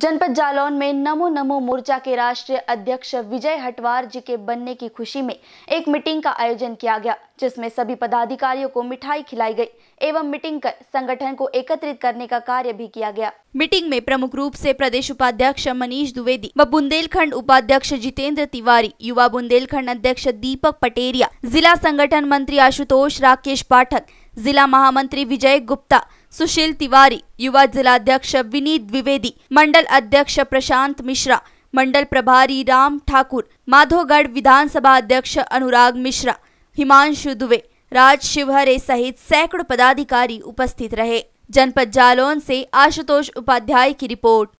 जनपद जालौन में नमो नमो मोर्चा के राष्ट्रीय अध्यक्ष विजय हटवार जी के बनने की खुशी में एक मीटिंग का आयोजन किया गया जिसमें सभी पदाधिकारियों को मिठाई खिलाई गई एवं मीटिंग कर संगठन को एकत्रित करने का कार्य भी किया गया मीटिंग में प्रमुख रूप से प्रदेश उपाध्यक्ष मनीष द्विवेदी व बुंदेलखंड उपाध्यक्ष जितेंद्र तिवारी युवा बुंदेलखंड अध्यक्ष दीपक पटेरिया जिला संगठन मंत्री आशुतोष राकेश पाठक जिला महामंत्री विजय गुप्ता सुशील तिवारी युवा जिलाध्यक्ष विनीत द्विवेदी मंडल अध्यक्ष प्रशांत मिश्रा मंडल प्रभारी राम ठाकुर माधोगढ़ विधानसभा अध्यक्ष अनुराग मिश्रा हिमांशु दुबे राज शिवहरे सहित सैकड़ों पदाधिकारी उपस्थित रहे जनपद जालौन से आशुतोष उपाध्याय की रिपोर्ट